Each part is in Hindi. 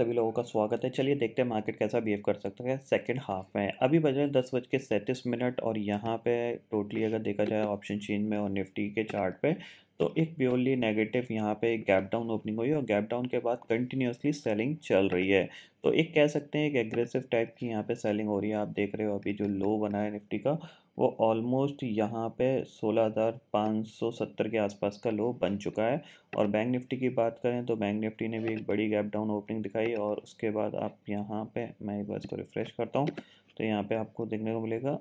सभी लोगों का स्वागत है चलिए देखते हैं मार्केट कैसा बिहेव कर सकता है सेकंड हाफ में अभी बज रहे हैं दस बज के सैंतीस मिनट और यहाँ पे टोटली अगर देखा जाए ऑप्शन चेन में और निफ्टी के चार्ट पे तो एक प्योरली नेगेटिव यहाँ पे एक गैप डाउन ओपनिंग हुई और गैप डाउन के बाद कंटिन्यूसली सेलिंग चल रही है तो एक कह सकते हैं एक एग्रेसिव टाइप की यहाँ पे सेलिंग हो रही है आप देख रहे हो अभी जो लो बना है निफ्टी का वो ऑलमोस्ट यहाँ पे 16,570 के आसपास का लो बन चुका है और बैंक निफ्टी की बात करें तो बैंक निफ्टी ने भी एक बड़ी गैप डाउन ओपनिंग दिखाई और उसके बाद आप यहाँ पर मैं एक बार इसको रिफ़्रेश करता हूँ तो यहाँ पर आपको देखने को मिलेगा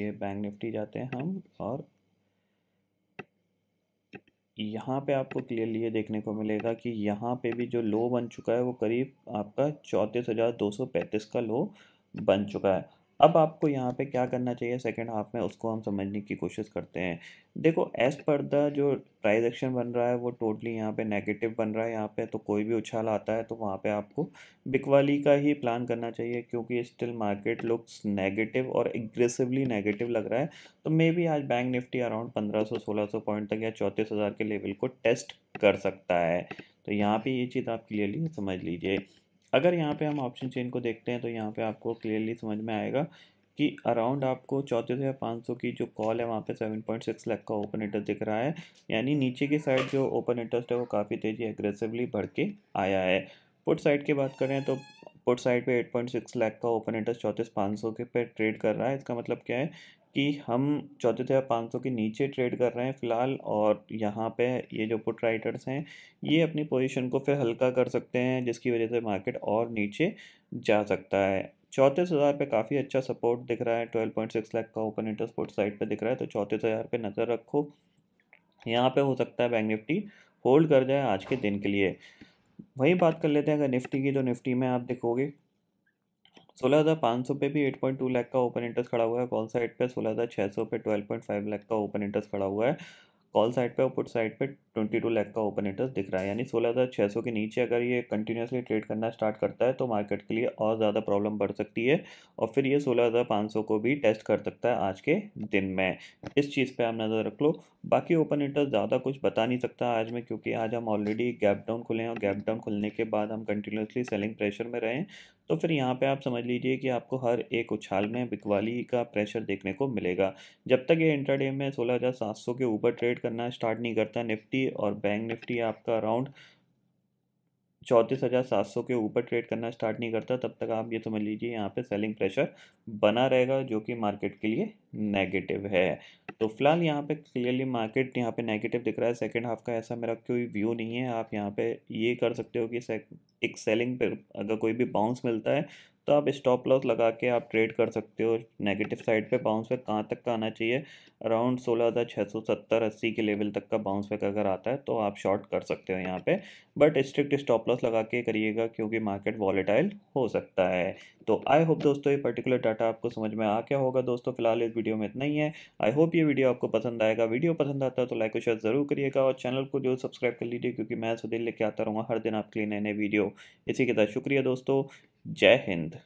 ये बैंक निफ्टी जाते हैं हम और यहाँ पे आपको क्लियरली ये देखने को मिलेगा कि यहाँ पे भी जो लो बन चुका है वो करीब आपका चौंतीस हज़ार दो सौ पैंतीस का लो बन चुका है अब आपको यहाँ पे क्या करना चाहिए सेकेंड हाफ में उसको हम समझने की कोशिश करते हैं देखो एज पर द जो प्राइज एक्शन बन रहा है वो टोटली यहाँ पे नेगेटिव बन रहा है यहाँ पे तो कोई भी उछाल आता है तो वहाँ पे आपको बिकवाली का ही प्लान करना चाहिए क्योंकि स्टिल मार्केट लुक्स नेगेटिव और एग्रेसिवली नेगेटिव लग रहा है तो मे बी आज बैंक निफ्टी अराउंड पंद्रह सौ सोलह सौ पॉइंट तक या चौंतीस हज़ार के लेवल को टेस्ट कर सकता है तो यहाँ पर ये चीज़ आप क्लियरली समझ लीजिए अगर यहाँ पे हम ऑप्शन चेन को देखते हैं तो यहाँ पे आपको क्लियरली समझ में आएगा कि अराउंड आपको चौंतीस हज़ार पाँच सौ की जो कॉल है वहाँ पे सेवन पॉइंट सिक्स लाख का ओपन इंटरेस्ट दिख रहा है यानी नीचे की साइड जो ओपन इंटरेस्ट है वो काफ़ी तेज़ी एग्रेसिवली बढ़ के आया है पुट साइड की बात करें तो पुट साइड पे 8.6 लाख का ओपन इंटरेस्ट चौंतीस पाँच सौ के पे ट्रेड कर रहा है इसका मतलब क्या है कि हम चौंतीस हज़ार पाँच सौ के नीचे ट्रेड कर रहे हैं फ़िलहाल और यहाँ पे ये जो पुट राइटर्स हैं ये अपनी पोजीशन को फिर हल्का कर सकते हैं जिसकी वजह से मार्केट और नीचे जा सकता है चौंतीस हज़ार पे काफ़ी अच्छा सपोर्ट दिख रहा है ट्वेल्व पॉइंट सिक्स लाख का ओपन इंटरेस्ट पुट साइड पे दिख रहा है तो चौंतीस हज़ार पर नज़र रखो यहाँ पर हो सकता है बैंक निफ्टी होल्ड कर जाए आज के दिन के लिए वही बात कर लेते हैं अगर निफ्टी की तो निफ्टी में आप देखोगे सोलह हज़ार पाँच सौ पे भी एट पॉइंट टू लैख का ओपन इंटरेस्ट खड़ा हुआ है कौन सा एट पे सोलह हज़ार छः सौ पे ट्वेल्व पॉइंट फाइव लैख का ओपन इंटरेस्ट खड़ा हुआ है कॉल साइड पे और पुट साइड पे 22 लाख का ओपन इंटरेस्ट दिख रहा है यानी सोलह हज़ार छः सौ के नीचे अगर ये कंटिन्यूसली ट्रेड करना स्टार्ट करता है तो मार्केट के लिए और ज़्यादा प्रॉब्लम बढ़ सकती है और फिर ये सोलह हज़ार पाँच सौ को भी टेस्ट कर सकता है आज के दिन में इस चीज़ पर आप नज़र रख लो बाकी ओपन इंटरेस्ट ज़्यादा कुछ बता नहीं सकता आज में क्योंकि आज हम ऑलरेडी गैप डाउन खुले हैं और गैप डाउन खुलने के बाद हम कंटिन्यूसली सेलिंग प्रेशर में रहें तो फिर यहाँ पे आप समझ लीजिए कि आपको हर एक उछाल में बिकवाली का प्रेशर देखने को मिलेगा जब तक ये इंटरडे में सोलह के ऊपर ट्रेड करना स्टार्ट नहीं करता निफ्टी और बैंक निफ्टी आपका अराउंड चौंतीस हज़ार सात सौ के ऊपर ट्रेड करना स्टार्ट नहीं करता तब तक आप ये समझ लीजिए यहाँ पे सेलिंग प्रेशर बना रहेगा जो कि मार्केट के लिए नेगेटिव है तो फिलहाल यहाँ पे क्लियरली मार्केट यहाँ पे नेगेटिव दिख रहा है सेकंड हाफ का ऐसा मेरा कोई व्यू नहीं है आप यहाँ पे ये कर सकते हो कि एक सेलिंग पर अगर कोई भी बाउंस मिलता है तो आप स्टॉप लॉस लगा के आप ट्रेड कर सकते हो नेगेटिव साइड पे बाउंस बैक कहाँ तक का आना चाहिए अराउंड सोलह हज़ार छः सौ सत्तर अस्सी के लेवल तक का बाउंस बैक अगर आता है तो आप शॉर्ट कर सकते हो यहाँ पे बट स्ट्रिक्ट स्टॉप लॉस लगा के करिएगा क्योंकि मार्केट वॉलेटाइल हो सकता है तो आई होप दोस्तों ये पर्टिकुलर डाटा आपको समझ में आ क्या होगा दोस्तों फिलहाल इस वीडियो में इतना ही है आई होप ये वीडियो आपको पसंद आएगा वीडियो पसंद आता है तो लाइक और शेयर ज़रूर करिएगा और चैनल को जरूर सब्सक्राइब कर लीजिए क्योंकि मैं सुधीर लेके आता रहूँगा हर दिन आपके लिए नए नए वीडियो इसी के साथ शुक्रिया दोस्तों जय हिंद